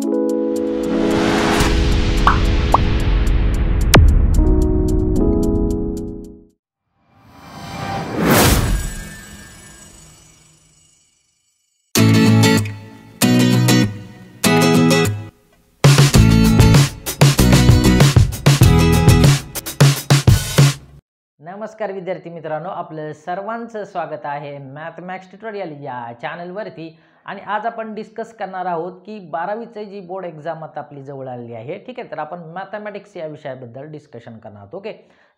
thank you नमस्कार विद्यार्थी मित्रांनो आपलं सर्वांचं स्वागत आहे मॅथमॅक्स ट्युटोरियल या चॅनलवरती आणि आज आपण डिस्कस करणार आहोत की बारावीचं जी बोर्ड एक्झाम आता आपली जवळ आलेली आहे ठीक आहे तर आपण मॅथमॅटिक्स या विषयाबद्दल डिस्कशन करणार आहोत ओके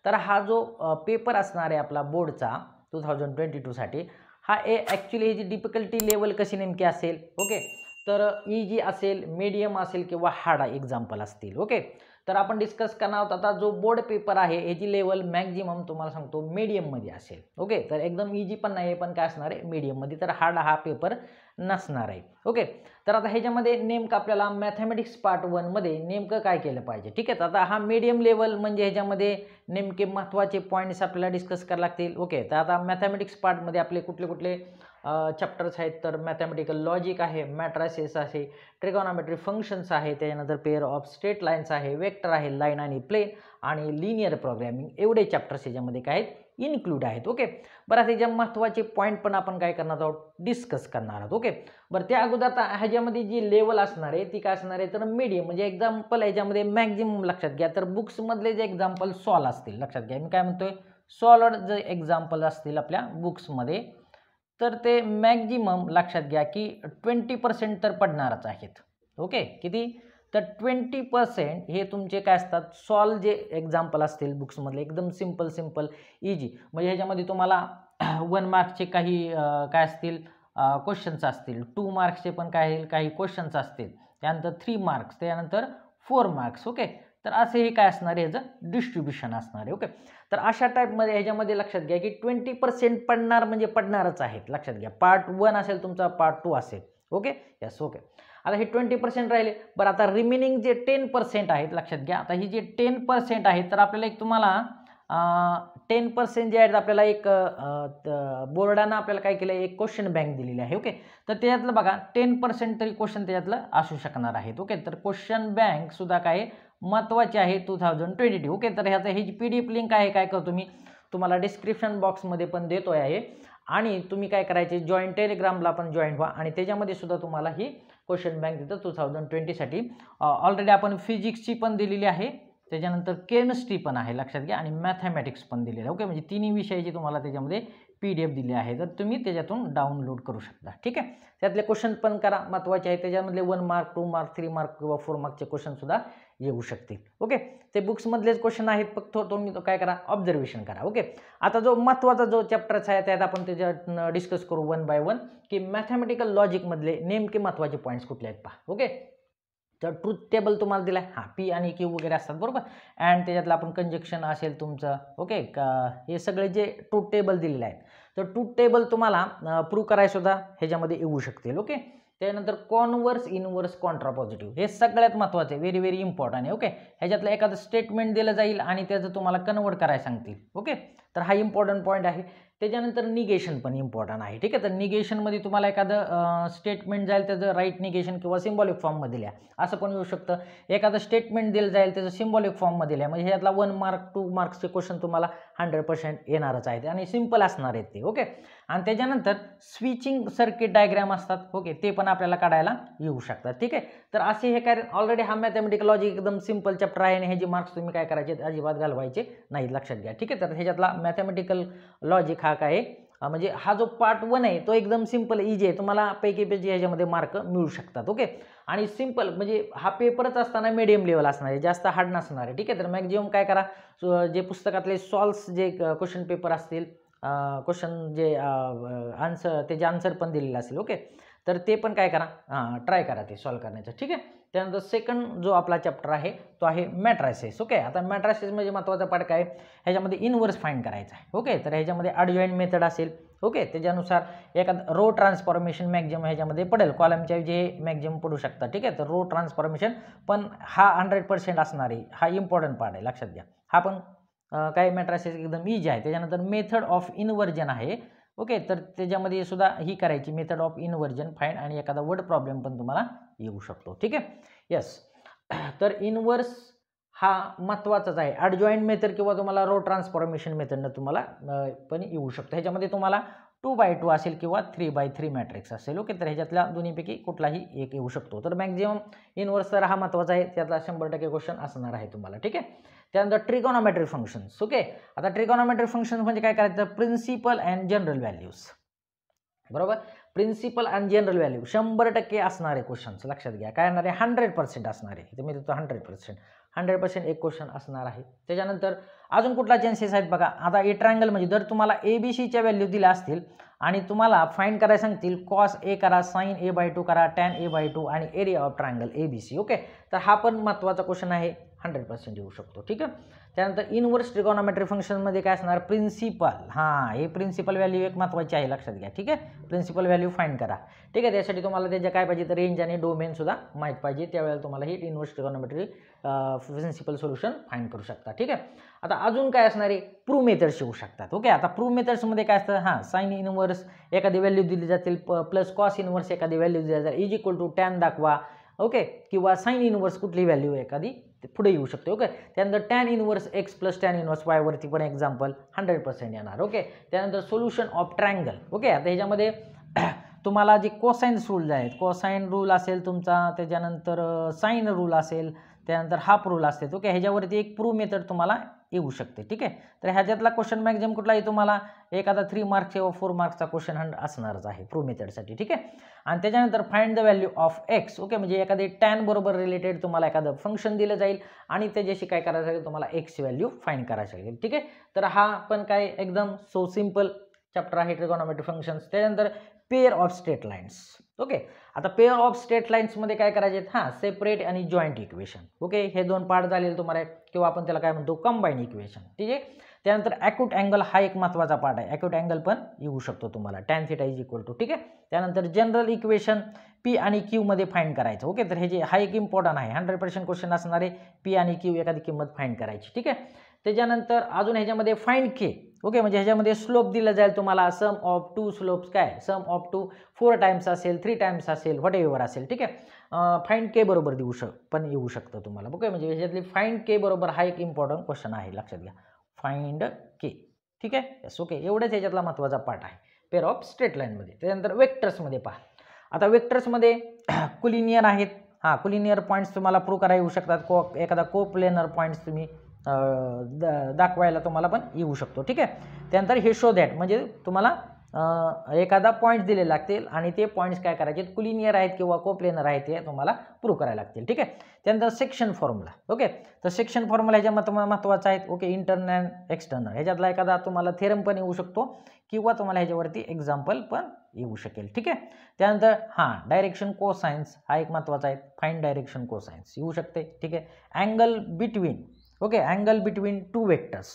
तर हा जो पेपर असणार आहे आपला बोर्डचा टू थाउजंड ट्वेंटी टूसाठी हा ए ॲक्च्युली ह्याची डिफिकल्टी लेवल कशी नेमकी असेल ओके तर जी असेल मीडियम असेल किंवा हार्ड एक्झाम्पल असतील ओके तर आपण डिस्कस करणार आहोत आता जो बोर्ड पेपर आहे याची लेवल मॅक्झिमम तुम्हाला सांगतो मीडियममध्ये असेल ओके तर एकदम इजी पण नाही पण काय असणार आहे मीडियममध्ये तर हार्ड हा पेपर नसणार आहे ओके तर आता ह्याच्यामध्ये नेमकं आपल्याला मॅथमॅटिक्स पार्ट वनमध्ये नेमकं काय केलं पाहिजे ठीक आहे तर आता हा मीडियम लेवल म्हणजे ह्याच्यामध्ये नेमके महत्त्वाचे पॉईंट्स आपल्याला डिस्कस करावे लागतील ओके तर आता मॅथमॅटिक्स पार्टमध्ये आपले कुठले कुठले चॅप्टर्स आहेत तर मॅथमॅटिकल लॉजिक आहे मॅट्रासेस आहे ट्रिगॉनॉमेट्री फंक्शन्स आहे त्याच्यानंतर पेअर ऑफ स्टेट लाईन्स आहे वेक्टर आहे लाईन आणि प्लेन आणि लिनियर प्रोग्रॅमिंग एवढे चॅप्टर्स याच्यामध्ये काय आहेत इन्क्लूड आहेत ओके बरं आता ह्याच्या महत्त्वाचे पॉईंट पण आपण काय करणार आहोत डिस्कस करणार आहोत ओके बरं त्या अगोदर आता ह्याच्यामध्ये जी लेवल असणार आहे ती काय असणार आहे तर मीडियम म्हणजे एक्झाम्पल ह्याच्यामध्ये मॅक्झिमम लक्षात घ्या तर बुक्समधले जे एक्झाम्पल सॉल्व असतील लक्षात घ्या मी काय म्हणतोय सॉलड जे एक्झाम्पल असतील आपल्या बुक्समध्ये तर ते मॅक्झिमम लक्षात घ्या की ट्वेंटी पर्सेंट तर पडणारच आहेत ओके किती तर ट्वेंटी पर्सेंट हे तुमचे काय असतात सॉल्व जे एक्झाम्पल असतील बुक्समधले एकदम सिम्पल सिम्पल इजी म्हणजे ह्याच्यामध्ये तुम्हाला वन मार्क्सचे काही काय असतील क्वेश्चन्स असतील टू मार्क्सचे पण काय काही क्वेश्चन्स असतील त्यानंतर थ्री मार्क्स त्यानंतर फोर मार्क्स ओके तर असे हे काय असणार आहे ह्याचं डिस्ट्रीब्युशन असणार आहे ओके तर अशा टाईपमध्ये ह्याच्यामध्ये लक्षात घ्या की ट्वेंटी पर्सेंट पडणार म्हणजे पडणारच आहेत लक्षात घ्या पार्ट वन असेल तुमचा पार्ट टू असेल ओके यस ओके आता हे ट्वेंटी पर्सेंट राहिले बरं आता रिमेनिंग जे टेन पर्सेंट आहेत लक्षात घ्या आता ही जे टेन पर्सेंट आहेत तर आपल्याला एक तुम्हाला टेन पर्सेंट जे आहेत आपल्याला एक बोर्डानं आपल्याला काय केलं एक क्वेश्चन बँक दिलेली आहे ओके तर त्याच्यातलं बघा टेन पर्सेंट तरी क्वेश्चन त्याच्यातलं असू शकणार आहेत ओके तर क्वेश्चन बँकसुद्धा काय महत्त्वाची आहे two thousand twenty two okay तर ह्याचं हे G P D F link आहे काय करतो मी तुम्हाला डिस्क्रिप्शन बॉक्समध्ये पण देतो आहे आणि तुम्ही काय करायचे जॉईंट टेलिग्रामला पण जॉईन व्हा आणि त्याच्यामध्ये सुद्धा तुम्हाला ही क्वेश्चन बँक देतं टू थाउजंड ट्वेंटीसाठी ऑलरेडी आपण फिजिक्सची पण दिलेली आहे त्याच्यानंतर केमिस्ट्री पण आहे लक्षात घ्या आणि मॅथमॅटिक्स पण दिलेलं आहे ओके म्हणजे तिन्ही विषयाची तुम्हाला त्याच्यामध्ये पी डी एफ दिली आहे तर तुम्ही त्याच्यातून डाउनलोड करू शकता ठीक आहे त्यातले क्वेश्चन पण करा महत्त्वाचे आहे त्याच्यामधले one mark two mark three mark किंवा फोर मार्कचे क्वेश्चनसुद्धा येऊ शकतील ओके ते बुक्समधलेच क्वेश्चन आहेत फक्त तुम्ही काय करा ऑब्झर्वेशन करा ओके आता जो महत्त्वाचा जो चॅप्टर्स आहे त्यात आपण त्याच्यात डिस्कस करू वन बाय वन की मॅथमॅटिकल लॉजिकमधले नेमके महत्त्वाचे पॉईंट्स कुठले आहेत पहा ओके तर ट्रूथ टेबल तुम्हाला दिला आहे हा पी आणि क्यू वगैरे असतात बरोबर अँड त्याच्यातलं आपण कंजेक्शन असेल तुमचं ओके का हे सगळे जे ट्रूथ टेबल दिलेले आहेत तर ट्रूथ टेबल तुम्हाला प्रूव्ह करायसुद्धा ह्याच्यामध्ये येऊ शकतील ओके त्यानंतर कॉनवर्स इनवर्स कॉन्ट्रापॉझिटिव्ह हे सगळ्यात महत्त्वाचे आहे व्हेरी व्हेरी इम्पॉर्टंट आहे ओके ह्याच्यातलं एखादं स्टेटमेंट दिलं जाईल आणि त्याचं तुम्हाला कन्वर्ट करायला सांगतील ओके तर हा इम्पॉर्टंट पॉईंट आहे त्याच्यानंतर निगेशन पण इम्पॉर्टंट आहे ठीक आहे तर निगेशनमध्ये तुम्हाला एखादं स्टेटमेंट जाईल त्याचं राईट निगेशन किंवा सिम्बॉलिक फॉर्ममध्ये लिहा असं पण येऊ शकतं एखादं स्टेटमेंट दिलं जाईल त्याचं सिम्बॉलिक फॉर्ममध्ये लिहा म्हणजे ह्यातला वन मार्क टू मार्क्सचे क्वेश्चन तुम्हाला हंड्रेड पर्सेंट येणारच आहेत आणि सिम्पल असणार आहेत ते ओके आणि त्याच्यानंतर स्विचिंग सर्किट डायग्रॅम असतात ओके ते पण आपल्याला काढायला येऊ शकतात ठीक आहे तर असे हे काय ऑलरेडी हा मॅथमॅटिक लॉजिक एकदम सिम्पल चॅप्टर आहे आणि हे जे मार्क्स तुम्ही काय करायचे अजिबात घालवायचे नाही लक्षात घ्या ठीक आहे तर ह्याच्यातला मॅथमॅटिकल लॉजिक हा काय आहे म्हणजे हा जो पार्ट वन आहे तो एकदम सिंपल इजी आहे तुम्हाला पैकी पैकी ह्याच्यामध्ये मार्क मिळू शकतात ओके आणि सिंपल म्हणजे हा पेपरच असताना मीडियम लेवल असणार आहे जास्त हार्ड नसणार आहे ठीक आहे तर मॅक्झिमम काय करा जे पुस्तकातले सॉल्व्स जे क्वेश्चन पेपर असतील क्वेश्चन जे आन्सर त्याचे आन्सर पण दिलेला असेल ओके तर ते पण काय करा ट्राय करा ते सॉल्व करण्याचं ठीक आहे त्यानंतर सेकंड जो आपला चॅप्टर आहे तो आहे मॅट्रायसेस ओके आता मॅट्रायसेस म्हणजे महत्त्वाचा पाठ काय ह्याच्यामध्ये इनवर्स फाईंड करायचा आहे ओके तर ह्याच्यामध्ये अडजॉईंट मेथड असेल ओके त्याच्यानुसार एखादं रो ट्रान्सफॉर्मेशन मॅक्झिमम ह्याच्यामध्ये पडेल कॉलमच्या जे मॅक्झिमम पडू शकतात ठीक आहे तर रो ट्रान्सफॉर्मेशन पण हा हंड्रेड पर्सेंट असणार आहे हा इम्पॉर्टंट पार्ट आहे लक्षात घ्या हा पण काय मॅट्रायसेस एकदम इजी आहे त्याच्यानंतर मेथड ऑफ इन्व्हर्जन आहे ओके तर त्याच्यामध्ये सुद्धा ही करायची मेथड ऑफ इन्व्हर्जन फाईंड आणि एखादा वर्ड प्रॉब्लेम पण तुम्हाला येऊ शकतो ठीक आहे यस तर इनवर्स हा महत्त्वाचाच आहे अडजॉईंट मेथड किंवा तुम्हाला रो ट्रान्सफॉर्मेशन मेथडनं तुम्हाला पण येऊ शकतो ह्याच्यामध्ये तुम्हाला टू बाय टू असेल किंवा थ्री बाय थ्री मॅट्रिक्स असेल ओके तर ह्याच्यातल्या दोन्हीपैकी कुठलाही एक येऊ शकतो तर मॅक्झिमम इनवर्स तर हा महत्त्वाचा आहे त्यातला शंभर टक्के क्वेश्चन असणार आहे तुम्हाला ठीक आहे त्यानंतर ट्रिकॉनॉमेट्रिक फंक्शन्स ओके आता ट्रिकॉनॉमेट्रिक फंक्शन्स म्हणजे काय करायचं प्रिन्सिपल अँड जनरल व्हॅल्यूज बरोबर प्रिन्सिपल अँड जनरल व्हॅल्यू शंभर टक्के असणारे क्वेश्चन्स लक्षात घ्या काय येणार आहे हंड्रेड पर्सेंट असणार आहे इथे मी देतो हंड्रेड पर्सेंट हंड्रेड पर्सेंट एक क्वेश्चन असणार आहे त्याच्यानंतर अजून कुठला चान्सेस आहेत बघा आता ए ट्रायंगल म्हणजे जर तुम्हाला ए बी सीच्या व्हॅल्यू दिल्या असतील आणि तुम्हाला फाईंड करायला सांगतील कॉस ए करा साईन ए बाय टू करा टॅन ए बाय टू आणि area of triangle A B C okay तर हा पण महत्त्वाचा क्वेश्चन आहे हंड्रेड पर्सेंट येऊ शकतो ठीक आहे त्यानंतर इनवर्स ट्रिकॉनॉमेट्री फंक्शनमध्ये काय असणार प्रिन्सिपल हां हे प्रिन्सिपल व्हॅल्यू एक महत्त्वाची आहे लक्षात घ्या ठीक आहे प्रिन्सिपल व्हॅल्यू फाईंड करा ठीक आहे त्यासाठी तुम्हाला त्याच्या काय पाहिजे तर रेंज आणि डोमेनसुद्धा माहीत पाहिजे त्यावेळेला तुम्हाला ही inverse trigonometry principal solution find करू शकता ठीक आहे आता अजून काय असणारे प्रू मेथड्स येऊ शकतात ओके आता प्रू मेथड्समध्ये काय असतं हां साईन इनवर्स एखादी व्हॅल्यू दिली जातील प्लस कॉस इनवर्स एखादी व्हॅल्यू दिली जातील इज इक्वल टू टॅन दाखवा ओके किंवा साईन इनवर्स कुठली व्हॅल्यू एखादी ते पुढे येऊ शकते ओके त्यानंतर tan inverse x plus tan inverse वायवरती पण एक्झाम्पल हंड्रेड पर्सेंट येणार ओके त्यानंतर सोल्युशन ऑफ ट्रँगल ओके आता ह्याच्यामध्ये तुम्हाला जे कोसाईन्स रूल आहेत कोसाईन रूल असेल तुमचा त्याच्यानंतर साईन रूल असेल त्यानंतर हाफ रूल असते ओके ह्याच्यावरती एक प्रू मेथड तुम्हाला येऊ शकते ठीक आहे तर ह्याच्यातला क्वेश्चन मॅक्झिम कुठलाही तुम्हाला एखादा थ्री मार्क्स किंवा फोर मार्क्सचा क्वेश्चन हंड असणारच आहे प्रू मेथडसाठी ठीक आहे आणि त्याच्यानंतर find the value of x okay म्हणजे एखादे टॅन बरोबर रिलेटेड तुम्हाला एखादं फंक्शन दिलं जाईल आणि त्याच्याशी काय करायचं लागेल तुम्हाला एक्स व्हॅल्यू फाईंड करायची लागेल ठीक आहे तर हा पण काय एकदम सो सिम्पल चॅप्टर आहे ट्रिगॉनॉमेट्री फंक्शन्स त्याच्यानंतर pair of straight lines okay आता पेअर ऑफ स्टेट लाईन्समध्ये काय करायचे आहेत हां सेपरेट आणि जॉईंट इक्वेशन ओके हे दोन पार्ट झालेले तुम्हाला किंवा आपण त्याला काय म्हणतो कंबाईन इक्वेशन ठीक आहे त्यानंतर ॲक्यूट अँगल हा एक महत्त्वाचा पार्ट आहे ॲक्यूट अँगल पण येऊ शकतो तुम्हाला tan theta is equal to ठीक आहे त्यानंतर जनरल इक्वेशन पी आणि क्यूमध्ये फाईंड करायचं ओके तर हे जे हा एक इम्पॉर्टंट आहे हंड्रेड पर्सेंट क्वेश्चन असणारे पी आणि क्यू एखादी किंमत फाईंड करायची ठीक आहे त्याच्यानंतर अजून ह्याच्यामध्ये फाईंड के ओके म्हणजे ह्याच्यामध्ये स्लोप दिला जाईल तुम्हाला सम ऑफ टू स्लोप्स काय sum of two four times असेल थ्री टाइम्स असेल व्हॉट एव्हर असेल ठीक आहे फाईंड के बरोबर देऊ शक पण येऊ शकतं तुम्हाला ओके म्हणजे ह्याच्यातली फाईंड के बरोबर हा एक इम्पॉर्टंट क्वेश्चन आहे लक्षात घ्या फाईंड के ठीक आहे येस ओके एवढंच ह्याच्यातला महत्त्वाचा पार्ट आहे पेअर ऑफ स्ट्रेट लाईनमध्ये त्यानंतर वेक्टर्समध्ये पहा आता वेक्टर्समध्ये कुलिनियर आहेत हां कुलिनियर पॉईंट्स तुम्हाला प्रूव्ह करा येऊ शकतात को एखादा को प्लेनर पॉईंट्स तुम्ही द दाखवायला तुम्हाला पण येऊ शकतो ठीक आहे त्यानंतर हे शो दॅट म्हणजे तुम्हाला एखादा पॉईंट्स दिले लागतील आणि ते पॉईंट्स काय करायचे कुलिनियर आहेत किंवा कोप्लेनर आहेत ते तुम्हाला प्रूव्ह करायला लागतील ठीक आहे त्यानंतर सेक्शन फॉर्म्युला ओके तर सेक्शन फॉर्म्युला ह्याच्यामध्ये तुम्हाला महत्त्वाचा आहेत ओके अँड एक्सटर्नल ह्याच्यातला एखादा तुम्हाला थेरम पण येऊ शकतो किंवा तुम्हाला ह्याच्यावरती एक्झाम्पल पण येऊ शकेल ठीक आहे त्यानंतर हां डायरेक्शन को हा एक महत्त्वाचा आहे फाईन डायरेक्शन को सायन्स येऊ शकते ठीक आहे angle between okay angle between two vectors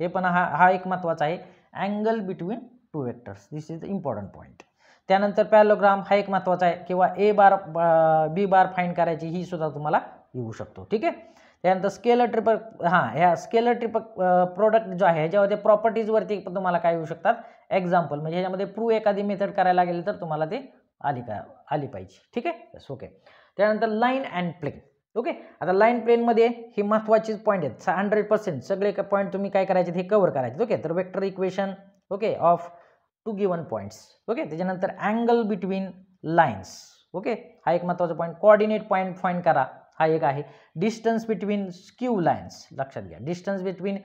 हे पण हा हा एक महत्त्वाचा आहे angle between two vectors this is the important point त्यानंतर पॅलोग्राम हा एक महत्त्वाचा आहे किंवा ए बार बी बार फाईंड करायची ही सुद्धा तुम्हाला येऊ शकतो ठीक आहे त्यानंतर स्केलर ट्रिपक हां ह्या स्केलर ट्रिपक प्रोडक्ट जो आहे ह्याच्यामध्ये प्रॉपर्टीजवरती तुम्हाला काय येऊ शकतात एक्झाम्पल म्हणजे ह्याच्यामध्ये प्रू एखादी मेथड करायला लागेल तर तुम्हाला ते आली का आली पाहिजे ठीक आहे ओके त्यानंतर लाईन अँड प्लेन ओके आता लाईन प्लेनमध्ये हे महत्वाचे पॉईंट आहेत हंड्रेड पर्सेंट सगळे पॉईंट तुम्ही काय करायचे हे कव्हर करायचे ओके तर vector equation okay of two given points okay त्याच्यानंतर अँगल बिटवीन लाईन्स ओके हा एक महत्वाचा पॉईंट कॉर्डिनेट पॉईंट फाईंड करा हा एक आहे डिस्टन्स बिटवीन स्क्यू लाईन्स लक्षात घ्या डिस्टन्स बिटवीन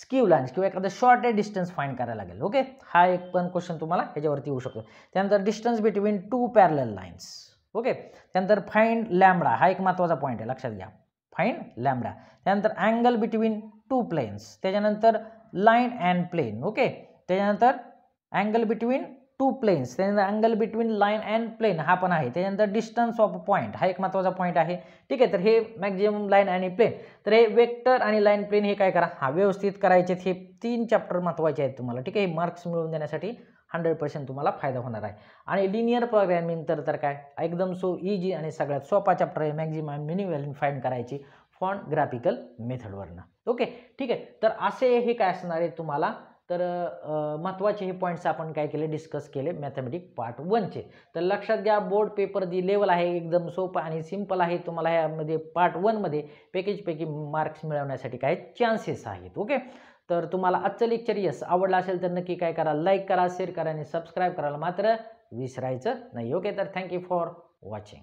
स्क्यू लाईन्स किंवा एखादा शॉर्ट डिस्टन्स फाईंड करायला लागेल ओके हा एक पण क्वेश्चन तुम्हाला ह्याच्यावरती येऊ शकतो त्यानंतर distance between two parallel lines okay त्यानंतर फाईंड लॅमडा हा एक महत्त्वाचा पॉईंट आहे लक्षात घ्या फाईन लॅमडा त्यानंतर अँगल बिटवीन टू प्लेन्स त्याच्यानंतर लाईन अँड प्लेन ओके त्याच्यानंतर अँगल बिटवीन टू प्लेन्स त्यानंतर angle between line and plane हा पण आहे त्याच्यानंतर डिस्टन्स ऑफ पॉईंट हा एक महत्त्वाचा पॉईंट आहे ठीक आहे तर हे मॅक्झिमम लाईन आणि प्लेन तर हे वेक्टर आणि लाईन प्लेन हे काय करा हा व्यवस्थित करायचे हे तीन चॅप्टर महत्त्वाचे आहेत तुम्हाला ठीक आहे मार्क्स मिळवून देण्यासाठी हंड्रेड पर्सेंट तुम्हाला फायदा होणार आहे आणि लिनियर प्रोग्रॅमिंग तर तर काय एकदम सो इजी आणि सगळ्यात सोपा चॅप्टर आहे मॅक्झिमम मिनी व्हॅल्यू फाईंड करायची फॉन ग्राफिकल मेथडवरनं ओके ठीक आहे तर असे हे काय असणार आहे तुम्हाला तर महत्त्वाचे हे पॉईंट्स आपण काय केले डिस्कस केले मॅथमॅटिक पार्ट वनचे तर लक्षात घ्या बोर्ड पेपर जी लेवल आहे एकदम सोपं आणि सिम्पल आहे तुम्हाला ह्यामध्ये पार्ट वनमध्ये पॅकेजपैकी मार्क्स मिळवण्यासाठी काय चान्सेस आहेत ओके तर तुम्हाला आजचं लेक्चर यस आवडलं असेल तर नक्की काय करा लाईक करा शेअर करा आणि सबस्क्राईब करायला मात्र विसरायचं नाही ओके तर थँक्यू फॉर वॉचिंग